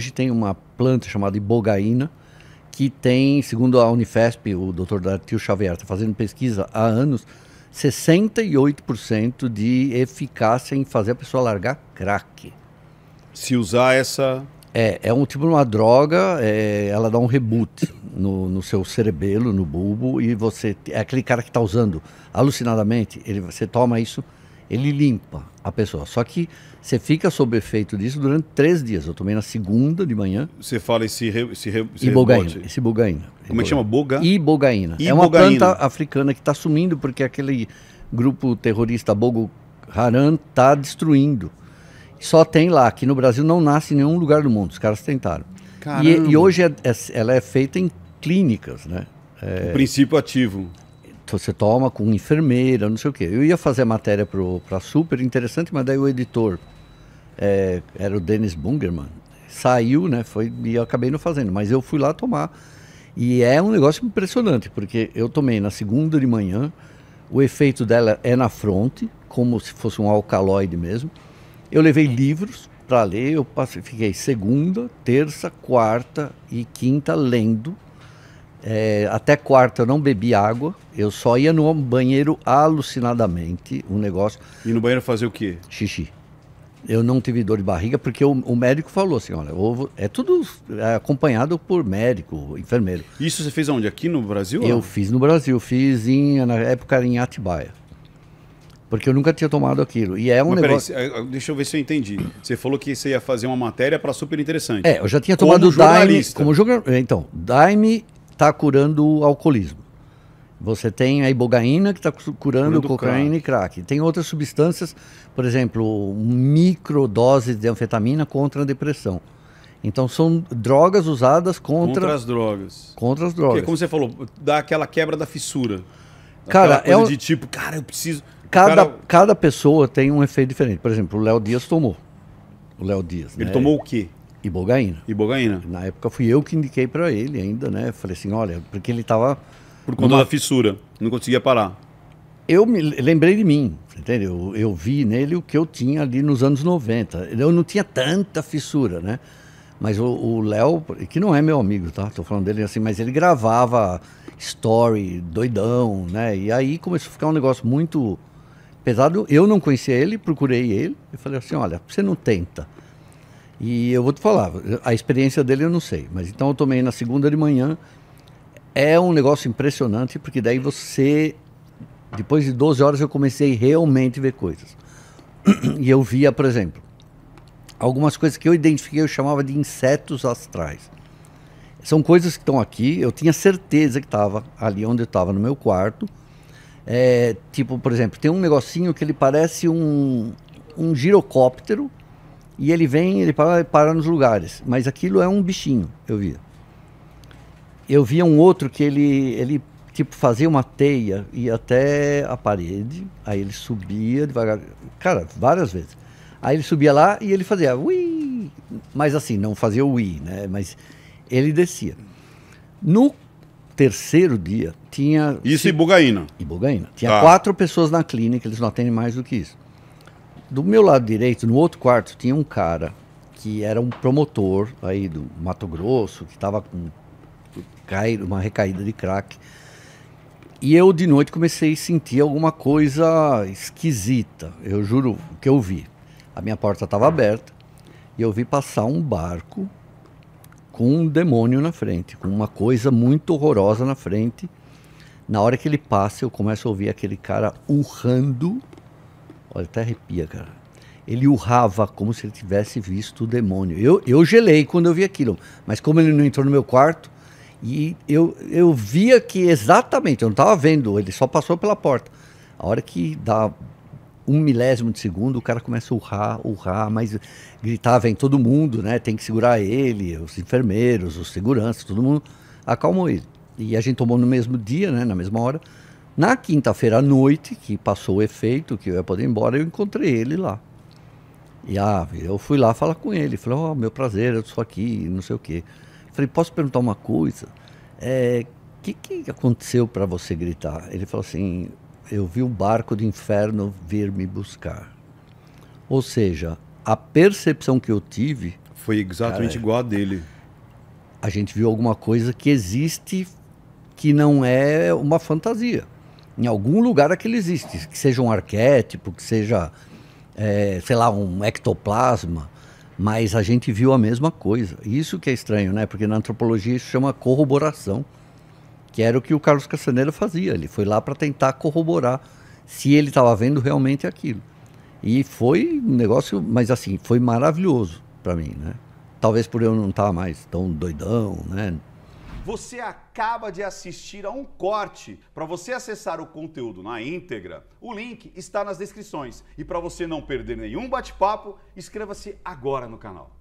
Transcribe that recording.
hoje tem uma planta chamada ibogaína, que tem, segundo a Unifesp, o Dr. Dartil Xavier está fazendo pesquisa há anos, 68% de eficácia em fazer a pessoa largar crack. Se usar essa. É, é um tipo de uma droga, é, ela dá um reboot no, no, seu cerebelo, no bulbo, e você. É aquele cara que está usando alucinadamente, ele, você toma isso ele limpa a pessoa. Só que você fica sob efeito disso durante três dias. Eu tomei na segunda de manhã. Você fala esse, re, esse, re, esse ibogaína, rebote. Esse ibogaína. Como é que chama? Boga? Ibogaína. ibogaína. É uma planta africana que está sumindo porque aquele grupo terrorista Boko Haram está destruindo. Só tem lá. Aqui no Brasil não nasce em nenhum lugar do mundo. Os caras tentaram. E, e, hoje é, é, ela é feita em clínicas, né? É, o princípio ativo você toma com enfermeira, não sei o quê. Eu ia fazer a matéria para Super, interessante, mas daí o editor, é, era o Dennis Bungerman, saiu, né? Foi, e eu acabei não fazendo, mas eu fui lá tomar. E é um negócio impressionante, porque eu tomei na segunda de manhã, o efeito dela é na fronte, como se fosse um alcaloide mesmo. Eu levei livros para ler, eu passei, fiquei segunda, terça, quarta e quinta lendo é, até quarta eu não bebi água, eu só ia no banheiro alucinadamente, um negócio. E no banheiro fazer o quê? Xixi. Eu não tive dor de barriga porque o, o médico falou assim, olha, ovo, é tudo é, acompanhado por médico, enfermeiro. Isso você fez onde? Aqui no Brasil? Eu fiz no Brasil, fiz em, na época em Atibaia. Porque eu nunca tinha tomado aquilo. E é um Mas, negócio. Peraí, é, deixa eu ver se eu entendi. Você falou que você ia fazer uma matéria para super interessante. É, eu já tinha tomado como Daime. Jornalista. Como jornalista. Então, Daime está curando o alcoolismo. Você tem a ibogaína que está curando, curando cocaína crack. e crack. Tem outras substâncias, por exemplo, microdoses de anfetamina contra a depressão. Então são drogas usadas contra, contra as drogas. Contra as drogas. Porque, como você falou, dá aquela quebra da fissura. Cara, é um... de tipo, cara, eu preciso. Cada, cara... cada pessoa tem um efeito diferente. Por exemplo, o Léo Dias tomou. O Léo Dias. Ele né? tomou o quê? e Ibogaína. Na época fui eu que indiquei para ele ainda, né? Falei assim, olha, porque ele estava... Por conta numa... da fissura, não conseguia parar. Eu me lembrei de mim, entendeu? Eu, eu vi nele o que eu tinha ali nos anos 90. Eu não tinha tanta fissura, né? Mas o Léo, que não é meu amigo, tá? Tô falando dele assim, mas ele gravava story, doidão, né? E aí começou a ficar um negócio muito pesado. Eu não conhecia ele, procurei ele e falei assim: olha, você não tenta. E eu vou te falar, a experiência dele eu não sei, mas então eu tomei na segunda de manhã. É um negócio impressionante, porque daí você. Depois de 12 horas eu comecei realmente a ver coisas. E eu via, por exemplo, algumas coisas que eu identifiquei, eu chamava de insetos astrais. São coisas que estão aqui, eu tinha certeza que estava ali onde eu estava, no meu quarto. É, tipo, por exemplo, tem um negocinho que ele parece um, um girocóptero, e ele vem, ele para, para nos lugares. Mas aquilo é um bichinho, eu via. Eu via um outro que ele, ele tipo, fazia uma teia, ia até a parede, aí ele subia devagar. Cara, várias vezes. Aí ele subia lá e ele fazia ui, mas assim, não fazia ui, né? Mas ele descia. No terceiro dia, tinha. Isso e se... E Ibugaína. Tinha tá. quatro pessoas na clínica, eles não atendem mais do que isso. Do meu lado direito, no outro quarto, tinha um cara que era um promotor aí do Mato Grosso, que estava com uma recaída de crack. E eu de noite comecei a sentir alguma coisa esquisita, eu juro que eu vi. A minha porta estava aberta e eu vi passar um barco com um demônio na frente, com uma coisa muito horrorosa na frente. Na hora que ele passa, eu começo a ouvir aquele cara urrando Olha, até arrepia, cara. Ele urrava como se ele tivesse visto o demônio. Eu, eu gelei quando eu vi aquilo, mas como ele não entrou no meu quarto, e eu, eu via que exatamente, eu não estava vendo, ele só passou pela porta. A hora que dá um milésimo de segundo, o cara começa a urrar, urrar, mas gritar, vem todo mundo, né? Tem que segurar ele, os enfermeiros, os seguranças, todo mundo. Acalmou ele. E a gente tomou no mesmo dia, né? Na mesma hora. Na quinta-feira à noite, que passou o efeito, que eu ia poder ir embora, eu encontrei ele lá. E ah, eu fui lá falar com ele. Falei, ó, oh, meu prazer, eu sou aqui, não sei o quê. Falei, posso perguntar uma coisa? O é, que, que aconteceu para você gritar? Ele falou assim, eu vi o barco do inferno vir me buscar. Ou seja, a percepção que eu tive... Foi exatamente cara, é. igual a dele. A gente viu alguma coisa que existe que não é uma fantasia em algum lugar aquilo existe, que seja um arquétipo, que seja, é, sei lá, um ectoplasma, mas a gente viu a mesma coisa. Isso que é estranho, né? Porque na antropologia isso chama corroboração, que era o que o Carlos Castaneda fazia. Ele foi lá para tentar corroborar se ele estava vendo realmente aquilo. E foi um negócio, mas assim, foi maravilhoso para mim, né? Talvez por eu não estar tá mais tão doidão, né? Você acaba de assistir a um corte. Para você acessar o conteúdo na íntegra, o link está nas descrições. E para você não perder nenhum bate-papo, inscreva-se agora no canal.